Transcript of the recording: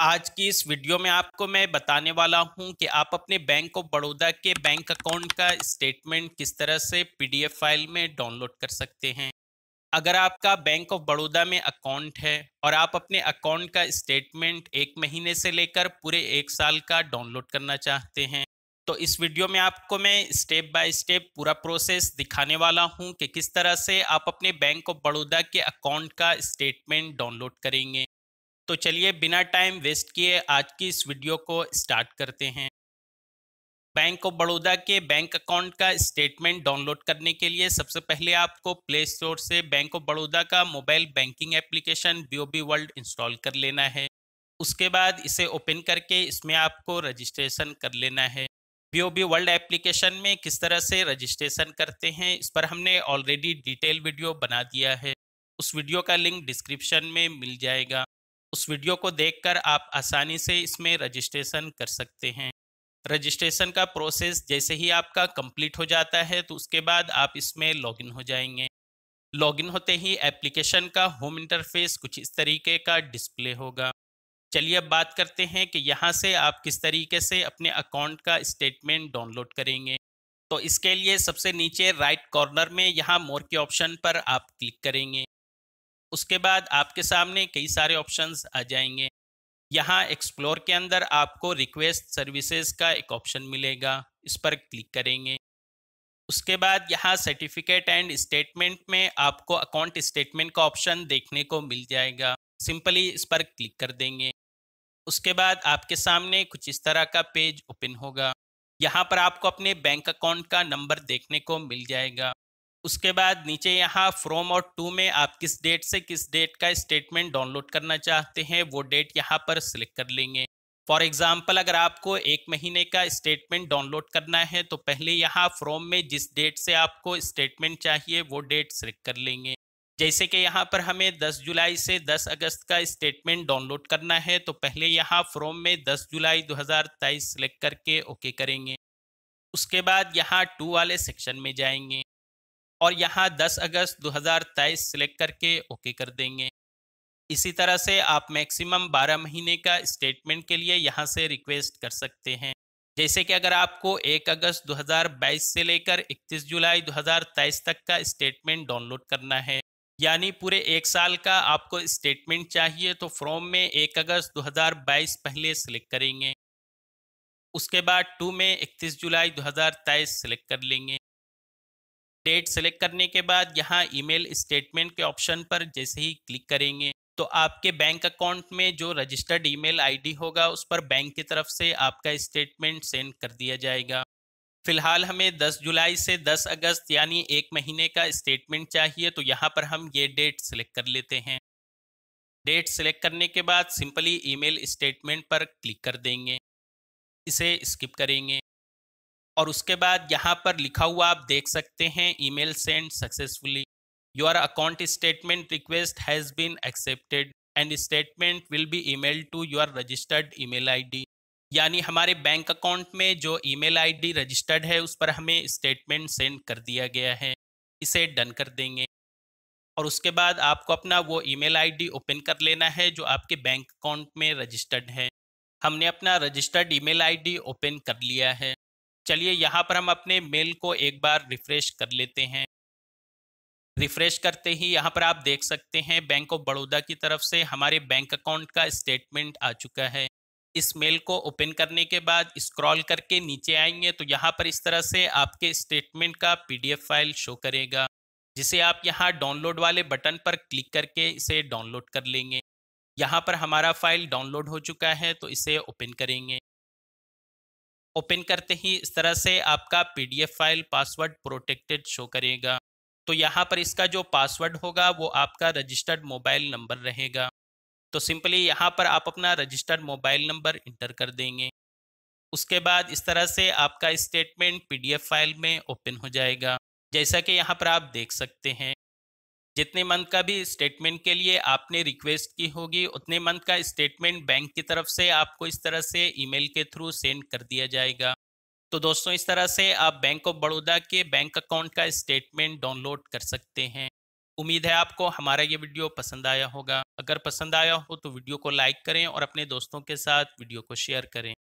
आज की इस वीडियो में आपको मैं बताने वाला हूं कि आप अपने बैंक ऑफ बड़ौदा के बैंक अकाउंट का स्टेटमेंट किस तरह से पीडीएफ फाइल में डाउनलोड कर सकते हैं अगर आपका बैंक ऑफ बड़ौदा में अकाउंट है और आप अपने अकाउंट का स्टेटमेंट एक महीने से लेकर पूरे एक साल का डाउनलोड करना चाहते हैं तो इस वीडियो में आपको मैं स्टेप बाय स्टेप पूरा प्रोसेस दिखाने वाला हूं कि किस तरह से आप अपने बैंक ऑफ बड़ौदा के अकाउंट का स्टेटमेंट डाउनलोड करेंगे तो चलिए बिना टाइम वेस्ट किए आज की इस वीडियो को स्टार्ट करते हैं बैंक ऑफ बड़ौदा के बैंक अकाउंट का स्टेटमेंट डाउनलोड करने के लिए सबसे पहले आपको प्ले स्टोर से बैंक ऑफ बड़ौदा का mobile banking application B World install कर लेना है उसके बाद इसे ओपन करके इसमें आपको रजिस्ट्रेशन कर लेना है बी वर्ल्ड एप्लीकेशन में किस तरह से रजिस्ट्रेशन करते हैं इस पर हमने ऑलरेडी डिटेल वीडियो बना दिया है उस वीडियो का लिंक डिस्क्रिप्शन में मिल जाएगा उस वीडियो को देखकर आप आसानी से इसमें रजिस्ट्रेशन कर सकते हैं रजिस्ट्रेशन का प्रोसेस जैसे ही आपका कंप्लीट हो जाता है तो उसके बाद आप इसमें लॉगिन हो जाएंगे लॉगिन होते ही एप्लीकेशन का होम इंटरफेस कुछ इस तरीके का डिस्प्ले होगा चलिए अब बात करते हैं कि यहाँ से आप किस तरीके से अपने अकाउंट का स्टेटमेंट डाउनलोड करेंगे तो इसके लिए सबसे नीचे राइट कॉर्नर में यहाँ मोर के ऑप्शन पर आप क्लिक करेंगे उसके बाद आपके सामने कई सारे ऑप्शंस आ जाएंगे यहाँ एक्सप्लोर के अंदर आपको रिक्वेस्ट सर्विसेज का एक ऑप्शन मिलेगा इस पर क्लिक करेंगे उसके बाद यहाँ सर्टिफिकेट एंड स्टेटमेंट में आपको अकाउंट स्टेटमेंट का ऑप्शन देखने को मिल जाएगा सिंपली इस पर क्लिक कर देंगे उसके बाद आपके सामने कुछ इस तरह का पेज ओपन होगा यहाँ पर आपको अपने बैंक अकाउंट का नंबर देखने को मिल जाएगा उसके बाद नीचे यहाँ फ्रॉम और टू में आप किस डेट से किस डेट का स्टेटमेंट डाउनलोड करना चाहते हैं वो डेट यहाँ पर सिलेक्ट कर लेंगे फॉर एग्जाम्पल अगर आपको एक महीने का स्टेटमेंट डाउनलोड करना है तो पहले यहाँ फ्रॉम में जिस डेट से आपको स्टेटमेंट चाहिए वो डेट सिलेक्ट कर लेंगे जैसे कि यहाँ पर हमें 10 जुलाई से 10 अगस्त का स्टेटमेंट डाउनलोड करना है तो पहले यहाँ फ्रॉम में 10 जुलाई 2023 सिलेक्ट करके ओके करेंगे उसके बाद यहाँ टू वाले सेक्शन में जाएंगे और यहाँ 10 अगस्त 2023 सिलेक्ट करके ओके कर देंगे इसी तरह से आप मैक्सिमम 12 महीने का स्टेटमेंट के लिए यहाँ से रिक्वेस्ट कर सकते हैं जैसे कि अगर आपको 1 अगस्त 2022 से लेकर 31 जुलाई 2023 तक का स्टेटमेंट डाउनलोड करना है यानी पूरे एक साल का आपको स्टेटमेंट चाहिए तो फ्रॉम में 1 अगस्त 2022 पहले सिलेक्ट करेंगे उसके बाद टू में 31 जुलाई 2023 सिलेक्ट कर लेंगे डेट सेलेक्ट करने के बाद यहाँ ईमेल स्टेटमेंट के ऑप्शन पर जैसे ही क्लिक करेंगे तो आपके बैंक अकाउंट में जो रजिस्टर्ड ईमेल आईडी होगा उस पर बैंक की तरफ से आपका स्टेटमेंट सेंड कर दिया जाएगा फिलहाल हमें 10 जुलाई से 10 अगस्त यानी एक महीने का स्टेटमेंट चाहिए तो यहाँ पर हम ये डेट सेलेक्ट कर लेते हैं डेट सेलेक्ट करने के बाद सिंपली ईमेल स्टेटमेंट पर क्लिक कर देंगे इसे स्किप करेंगे और उसके बाद यहाँ पर लिखा हुआ आप देख सकते हैं email send successfully your account statement request has been accepted and statement will be email to your registered email ID यानी हमारे बैंक अकाउंट में जो ईमेल आईडी रजिस्टर्ड है उस पर हमें स्टेटमेंट सेंड कर दिया गया है इसे डन कर देंगे और उसके बाद आपको अपना वो ईमेल आईडी ओपन कर लेना है जो आपके बैंक अकाउंट में रजिस्टर्ड है हमने अपना रजिस्टर्ड ईमेल आईडी ओपन कर लिया है चलिए यहाँ पर हम अपने मेल को एक बार रिफ्रेश कर लेते हैं रिफ्रेश करते ही यहाँ पर आप देख सकते हैं बैंक ऑफ बड़ौदा की तरफ से हमारे बैंक अकाउंट का स्टेटमेंट आ चुका है इस मेल को ओपन करने के बाद स्क्रॉल करके नीचे आएंगे तो यहाँ पर इस तरह से आपके स्टेटमेंट का पीडीएफ फाइल शो करेगा जिसे आप यहाँ डाउनलोड वाले बटन पर क्लिक करके इसे डाउनलोड कर लेंगे यहाँ पर हमारा फाइल डाउनलोड हो चुका है तो इसे ओपन करेंगे ओपन करते ही इस तरह से आपका PDF file password protected show करेगा तो यहाँ पर इसका जो पासवर्ड होगा वो आपका रजिस्टर्ड मोबाइल नंबर रहेगा तो सिंपली यहाँ पर आप अपना रजिस्टर्ड मोबाइल नंबर इंटर कर देंगे उसके बाद इस तरह से आपका स्टेटमेंट पीडीएफ फाइल में ओपन हो जाएगा जैसा कि यहाँ पर आप देख सकते हैं जितने मंथ का भी स्टेटमेंट के लिए आपने रिक्वेस्ट की होगी उतने मंथ का स्टेटमेंट बैंक की तरफ से आपको इस तरह से ईमेल के थ्रू सेंड कर दिया जाएगा तो दोस्तों इस तरह से आप बैंक ऑफ बड़ौदा के बैंक अकाउंट का स्टेटमेंट डाउनलोड कर सकते हैं उम्मीद है आपको हमारा ये वीडियो पसंद आया होगा अगर पसंद आया हो तो वीडियो को लाइक करें और अपने दोस्तों के साथ वीडियो को शेयर करें